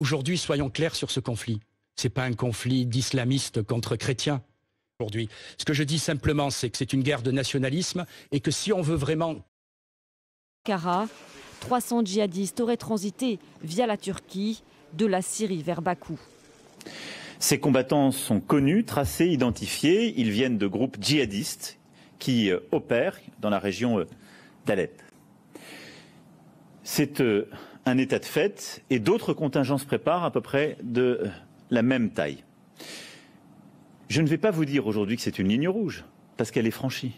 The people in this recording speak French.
Aujourd'hui, soyons clairs sur ce conflit. Ce n'est pas un conflit d'islamistes contre chrétiens. Aujourd'hui. Ce que je dis simplement, c'est que c'est une guerre de nationalisme et que si on veut vraiment. 300 djihadistes auraient transité via la Turquie de la Syrie vers Bakou. Ces combattants sont connus, tracés, identifiés. Ils viennent de groupes djihadistes qui euh, opèrent dans la région euh, d'Alep. C'est euh, un état de fait et d'autres contingents se préparent à peu près de euh, la même taille. Je ne vais pas vous dire aujourd'hui que c'est une ligne rouge, parce qu'elle est franchie.